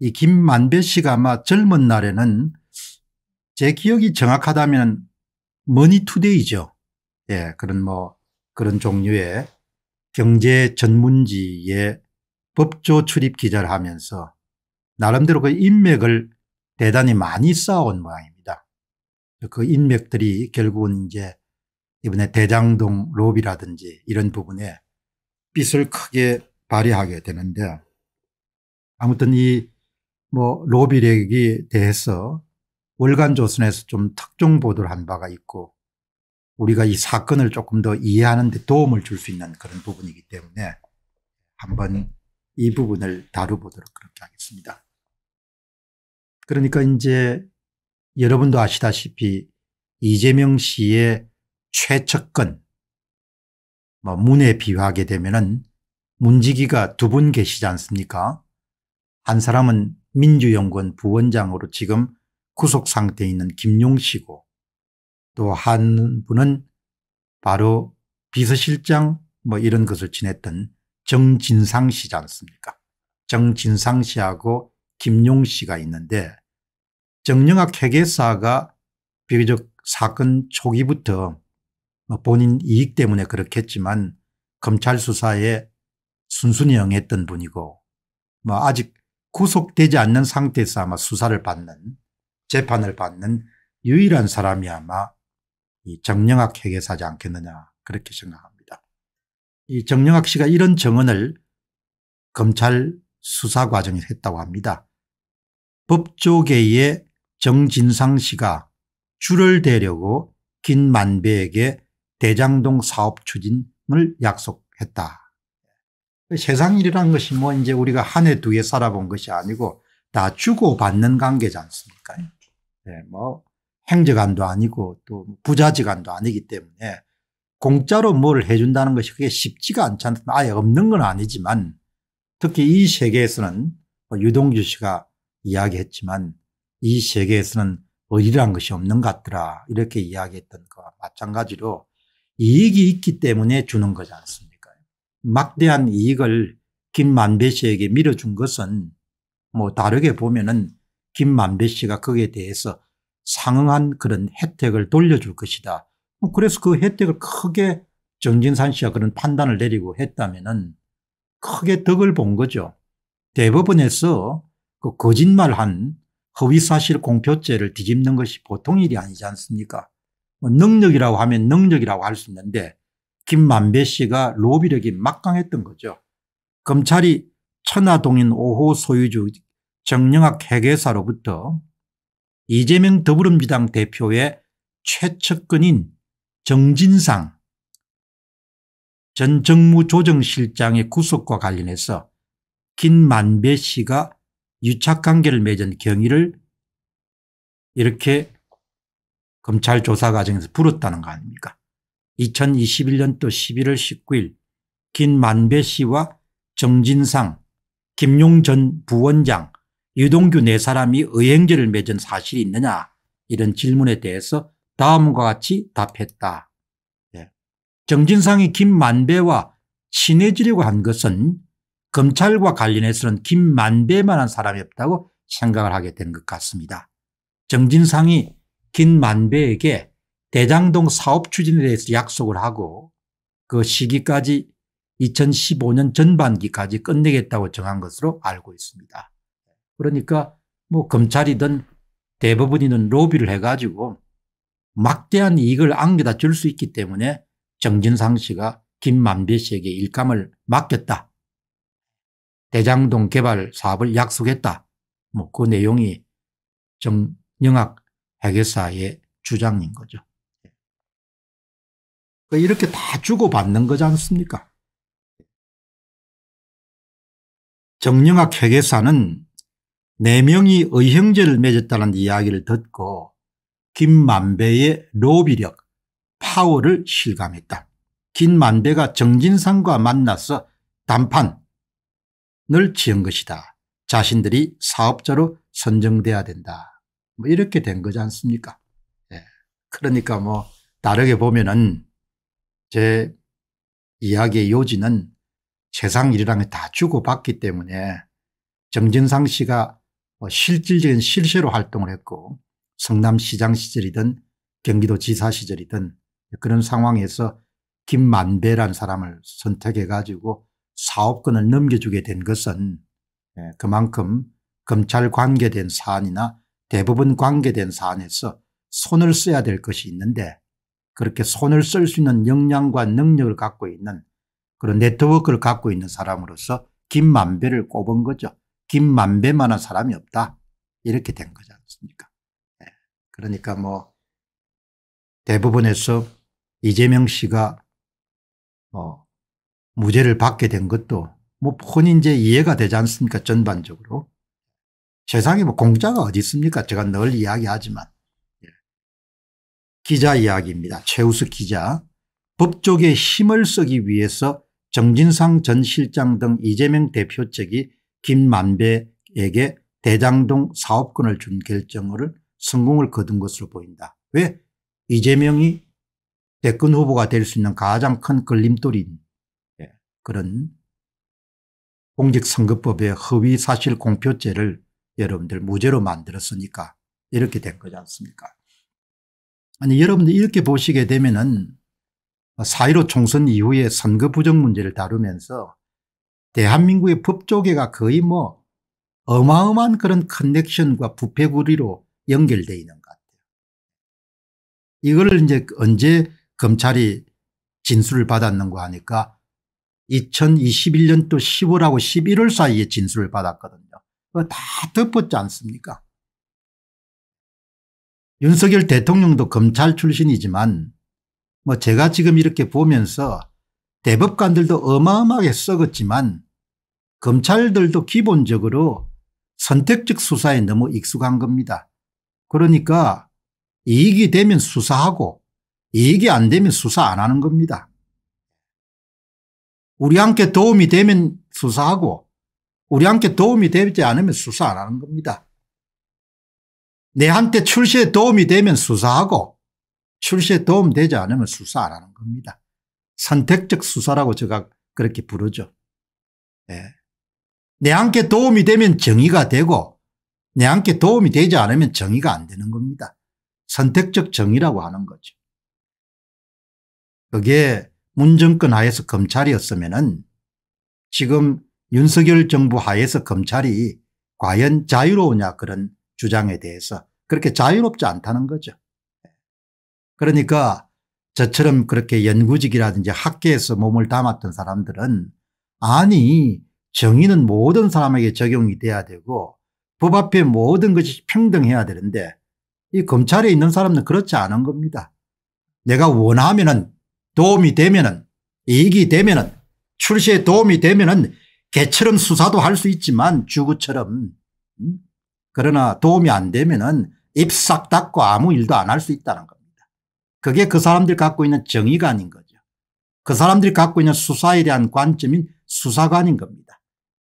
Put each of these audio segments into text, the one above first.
이 김만배 씨가 아마 젊은 날에는 제 기억이 정확하다면 머니투데이죠. 예, 그런 뭐 그런 종류의 경제 전문지에 법조 출입 기자를 하면서 나름대로 그 인맥을 대단히 많이 쌓아온 모양입니다. 그 인맥들이 결국은 이제 이번에 대장동 로비라든지 이런 부분에 빛을 크게 발휘하게 되는데 아무튼 이뭐 로비렉에 대해서 월간 조선에서 좀 특종 보도를 한 바가 있고 우리가 이 사건을 조금 더 이해하는 데 도움을 줄 수 있는 그런 부분이기 때문에 한번 이 부분을 다뤄보도록 그렇게 하겠습니다. 그러니까 이제 여러분도 아시다시피 이재명 씨의 최측근 뭐 문에 비유하게 되면은 문지기가 두 분 계시지 않습니까? 한 사람은 민주연구원 부원장으로 지금 구속 상태에 있는 김용씨고 또 한 분은 바로 비서실장 뭐 이런 것을 지냈던 정진상 씨지 않습니까 정진상 씨하고 김용 씨가 있는데 정영학 회계사가 비교적 사건 초기부터 뭐 본인 이익 때문에 그렇겠지만 검찰 수사에 순순히 응했던 분이고 뭐 아직 구속되지 않는 상태에서 아마 수사를 받는 재판을 받는 유일한 사람이 아마 이 정영학 회계사지 않겠느냐 그렇게 생각합니다. 이 정영학 씨가 이런 증언을 검찰 수사 과정에 했다고 합니다. 법조계의 정진상 씨가 줄을 대려고 김만배에게 대장동 사업 추진을 약속했다. 세상 일이라는 것이 뭐 이제 우리가 한 해 두 해 살아본 것이 아니고 다 주고받는 관계지 않습니까? 네, 뭐 행정관도 아니고 또 부자지간도 아니기 때문에 공짜로 뭘 해준다는 것이 그게 쉽지가 않지 않다. 아예 없는 건 아니지만 특히 이 세계에서는 뭐 유동주 씨가 이야기했지만 이 세계에서는 어디란 것이 없는 것 같더라 이렇게 이야기했던 것과 마찬가지로 이익이 있기 때문에 주는 거지 않습니까? 막대한 이익을 김만배 씨에게 밀어준 것은 뭐 다르게 보면은 김만배 씨가 거기에 대해서 상응한 그런 혜택을 돌려줄 것이다. 뭐 그래서 그 혜택을 크게 정진산 씨가 그런 판단을 내리고 했다면은 크게 덕을 본 거죠. 대법원에서 그 거짓말한 허위사실 공표죄를 뒤집는 것이 보통 일이 아니지 않습니까? 뭐 능력이라고 하면 능력이라고 할 수 있는데 김만배 씨가 로비력이 막강했던 거죠. 검찰이 천하동인 5호 소유주 정영학 회계사로부터 이재명 더불어민주당 대표의 최측근인 정진상 전 정무조정실장의 구속과 관련해서 김만배 씨가 유착관계를 맺은 경위를 이렇게 검찰 조사 과정에서 불었다는 거 아닙니까 2021년도 11월 19일 김만배 씨와 정진상, 김용 전 부원장, 유동규 네 사람이 의행제를 맺은 사실이 있느냐 이런 질문에 대해서 다음과 같이 답했다. 예. 정진상이 김만배와 친해지려고 한 것은 검찰과 관련해서는 김만배만한 사람이 없다고 생각을 하게 된 것 같습니다. 정진상이 김만배에게 대장동 사업 추진에 대해서 약속을 하고 그 시기까지 2015년 전반기까지 끝내겠다고 정한 것으로 알고 있습니다. 그러니까 뭐 검찰이든 대법원이든 로비를 해가지고 막대한 이익을 안겨다 줄 수 있기 때문에 정진상 씨가 김만배 씨에게 일감을 맡겼다. 대장동 개발 사업을 약속했다. 뭐 그 내용이 정영학 회계사의 주장인 거죠. 그 이렇게 다 주고받는 거지 않습니까? 정영학 회계사는 4명이 의형제를 맺었다는 이야기를 듣고 김만배의 로비력 파워를 실감했다. 김만배가 정진상과 만나서 단판을 지은 것이다. 자신들이 사업자로 선정돼야 된다. 뭐 이렇게 된 거지 않습니까? 예. 그러니까 뭐 다르게 보면은 제 이야기의 요지는 세상 일이랑은 다 주고받기 때문에 정진상 씨가 뭐 실질적인 실세로 활동을 했고 성남시장 시절이든 경기도지사 시절이든 그런 상황에서 김만배란 사람을 선택해 가지고 사업권을 넘겨주게 된 것은 예, 그만큼 검찰 관계된 사안이나 대법원 관계된 사안에서 손을 써야 될 것이 있는데 그렇게 손을 쓸 수 있는 역량과 능력을 갖고 있는 그런 네트워크를 갖고 있는 사람으로서 김만배를 꼽은 거죠. 김만배만한 사람이 없다. 이렇게 된 거지 않습니까? 네. 그러니까 뭐 대부분에서 이재명 씨가 뭐 무죄를 받게 된 것도 뭐폰인 이제 이해가 되지 않습니까? 전반적으로. 세상에 뭐공자가 어디 있습니까? 제가 늘 이야기하지만. 기자 이야기입니다. 최우수 기자. 법조계 힘을 쓰기 위해서 정진상 전 실장 등 이재명 대표 측이 김만배에게 대장동 사업권을 준 결정을 성공을 거둔 것으로 보인다. 왜? 이재명이 대권 후보가 될 수 있는 가장 큰 걸림돌인 예. 그런 공직선거법의 허위사실 공표죄를 여러분들 무죄로 만들었으니까 이렇게 된 거지 않습니까 아니 여러분들 이렇게 보시게 되면은 4.15 총선 이후에 선거 부정 문제를 다루면서 대한민국의 법조계가 거의 뭐 어마어마한 그런 커넥션과 부패구리로 연결되어 있는 것 같아요. 이거를 이제 언제 검찰이 진술을 받았는가 하니까 2021년도 10월하고 11월 사이에 진술을 받았거든요. 다 덮었지 않습니까? 윤석열 대통령도 검찰 출신이지만 뭐 제가 지금 이렇게 보면서 대법관들도 어마어마하게 썩었지만 검찰들도 기본적으로 선택적 수사에 너무 익숙한 겁니다. 그러니까 이익이 되면 수사하고 이익이 안 되면 수사 안 하는 겁니다. 우리 함께 도움이 되면 수사하고 우리 함께 도움이 되지 않으면 수사 안 하는 겁니다. 내한테 출시에 도움이 되면 수사하고 출시에 도움되지 않으면 수사 안 하는 겁니다. 선택적 수사라고 제가 그렇게 부르죠. 네. 내한테 도움이 되면 정의가 되고 내한테 도움이 되지 않으면 정의가 안 되는 겁니다. 선택적 정의라고 하는 거죠. 그게 문정권 하에서 검찰이었으면 은 지금 윤석열 정부 하에서 검찰이 과연 자유로우냐 그런 주장에 대해서 그렇게 자유롭지 않다는 거죠. 그러니까 저처럼 그렇게 연구직이라든지 학계에서 몸을 담았던 사람들은 아니 정의는 모든 사람에게 적용이 돼야 되고 법 앞에 모든 것이 평등해야 되는데 이 검찰에 있는 사람은 그렇지 않은 겁니다. 내가 원하면은 도움이 되면은 이익이 되면은 출시에 도움이 되면은 개처럼 수사도 할 수 있지만 주구처럼 음? 그러나 도움이 안 되면은 입싹 닫고 아무 일도 안 할 수 있다는 겁니다. 그게 그 사람들이 갖고 있는 정의관인 거죠. 그 사람들이 갖고 있는 수사에 대한 관점인 수사관인 겁니다.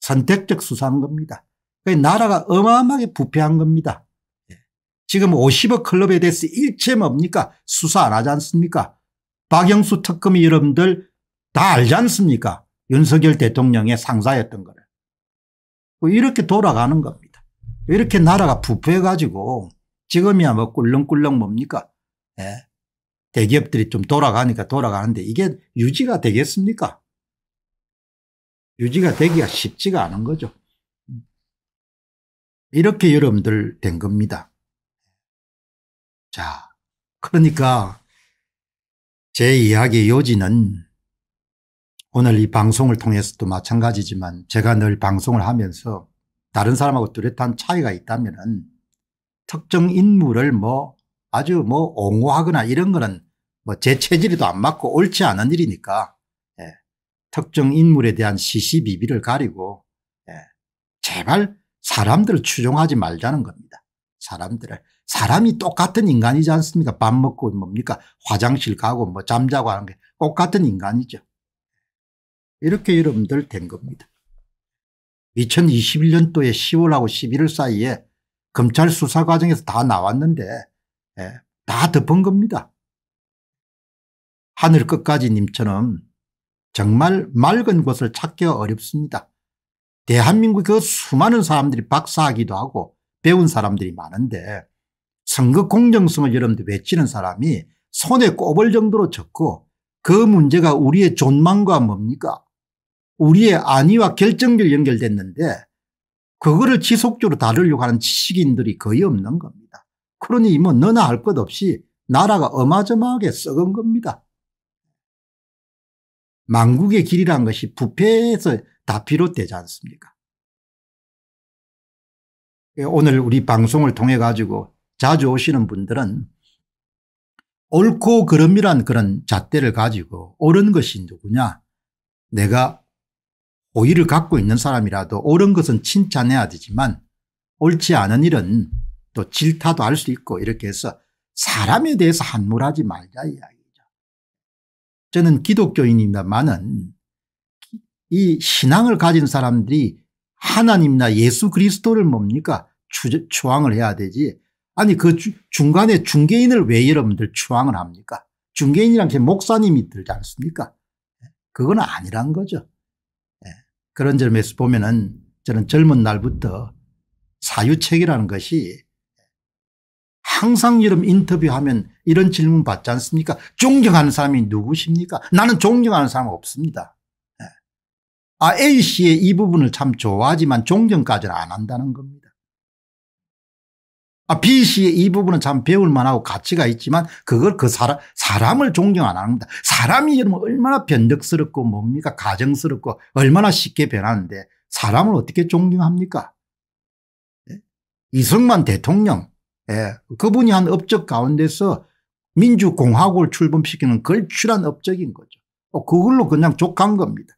선택적 수사인 겁니다. 그러 나라가 어마어마하게 부패한 겁니다. 예. 지금 50억 클럽에 대해서 일체 뭡니까? 수사 안 하지 않습니까? 박영수 특검이 여러분들 다 알지 않습니까? 윤석열 대통령의 상사였던 거를. 뭐 이렇게 돌아가는 겁니다. 이렇게 나라가 부패해가지고 지금이야 뭐 꿀렁꿀렁 뭡니까? 예. 대기업들이 좀 돌아가니까 돌아가는데 이게 유지가 되겠습니까? 유지가 되기가 쉽지가 않은 거죠. 이렇게 여러분들 된 겁니다. 자, 그러니까 제 이야기의 요지는 오늘 이 방송을 통해서도 마찬가지지만 제가 늘 방송을 하면서 다른 사람하고 뚜렷한 차이가 있다면 특정 인물을 뭐 아주 뭐 옹호하거나 이런 거는 뭐 제 체질에도 안 맞고 옳지 않은 일이니까 예. 특정 인물에 대한 시시비비를 가리고 예. 제발 사람들을 추종하지 말자는 겁니다. 사람들을. 사람이 똑같은 인간이지 않습니까? 밥 먹고 뭡니까? 화장실 가고 뭐 잠자고 하는 게 똑같은 인간이죠. 이렇게 여러분들 된 겁니다. 2021년도에 10월하고 11월 사이에 검찰 수사 과정에서 다 나왔는데 예, 다 덮은 겁니다. 하늘 끝까지 님처럼 정말 맑은 곳을 찾기 가 어렵습니다. 대한민국 그 수많은 사람들이 박사하기도 하고 배운 사람들이 많은데 선거 공정성을 여러분들 외치는 사람이 손에 꼽을 정도로 적고 그 문제가 우리의 존망과 뭡니까 우리의 안위와 결정결 연결됐는데 그거를 지속적으로 다루려고 하는 지식인들이 거의 없는 겁니다. 그러니 뭐 너나 할 것 없이 나라가 어마저마하게 썩은 겁니다. 망국의 길이란 것이 부패에서 다 비롯되지 않습니까? 예, 오늘 우리 방송을 통해 가지고 자주 오시는 분들은 옳고 그름이란 그런 잣대를 가지고 옳은 것이 누구냐 내가 호의를 갖고 있는 사람이라도 옳은 것은 칭찬해야 되지만 옳지 않은 일은 또 질타도 할 수 있고 이렇게 해서 사람에 대해서 함몰하지 말자 이야기죠. 저는 기독교인입니다만은 이 신앙을 가진 사람들이 하나님이나 예수 그리스도를 뭡니까 추, 추앙을 해야 되지 아니 그 주, 중간에 중개인을 왜 여러분들 추앙을 합니까 중개인이란 목사님이 들지 않습니까 그건 아니란 거죠. 그런 점에서 보면은 저는 젊은 날부터 사유책이라는 것이 항상 이런 인터뷰하면 이런 질문 받지 않습니까? 존경하는 사람이 누구십니까? 나는 존경하는 사람 없습니다. 예. 아, A씨의 이 부분을 참 좋아하지만 존경까지는 안 한다는 겁니다. 아, B 씨의 이 부분은 참 배울 만하고 가치가 있지만 그걸 그 사람, 사람을 존경 안 합니다. 사람이 여러분 얼마나 변덕스럽고 뭡니까 가정스럽고 얼마나 쉽게 변하는데 사람을 어떻게 존경합니까? 예? 이승만 대통령, 예. 그분이 한 업적 가운데서 민주공화국을 출범시키는 걸출한 업적인 거죠. 어, 그걸로 그냥 족한 겁니다.